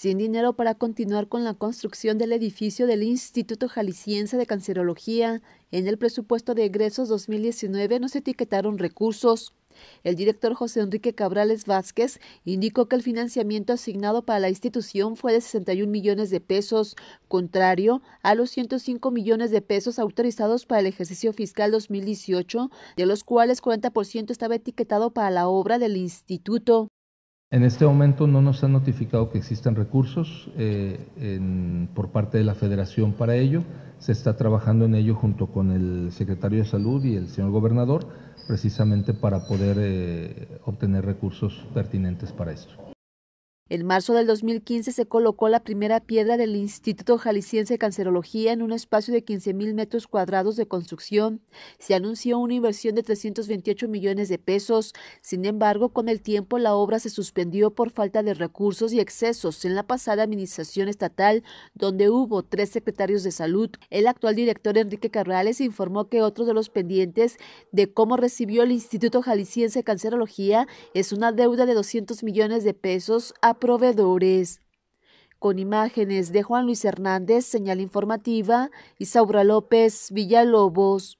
sin dinero para continuar con la construcción del edificio del Instituto Jalisciense de Cancerología, en el presupuesto de egresos 2019 no se etiquetaron recursos. El director José Enrique Cabrales Vázquez indicó que el financiamiento asignado para la institución fue de 61 millones de pesos, contrario a los 105 millones de pesos autorizados para el ejercicio fiscal 2018, de los cuales 40% estaba etiquetado para la obra del instituto. En este momento no nos han notificado que existan recursos eh, por parte de la federación para ello. Se está trabajando en ello junto con el secretario de salud y el señor gobernador, precisamente para poder eh, obtener recursos pertinentes para esto. En marzo del 2015 se colocó la primera piedra del Instituto Jalisciense de Cancerología en un espacio de 15.000 metros cuadrados de construcción. Se anunció una inversión de 328 millones de pesos. Sin embargo, con el tiempo la obra se suspendió por falta de recursos y excesos en la pasada administración estatal, donde hubo tres secretarios de salud. El actual director Enrique Carrales informó que otro de los pendientes de cómo recibió el Instituto Jalisciense de Cancerología es una deuda de 200 millones de pesos a proveedores. Con imágenes de Juan Luis Hernández, señal informativa, Isaura López, Villalobos.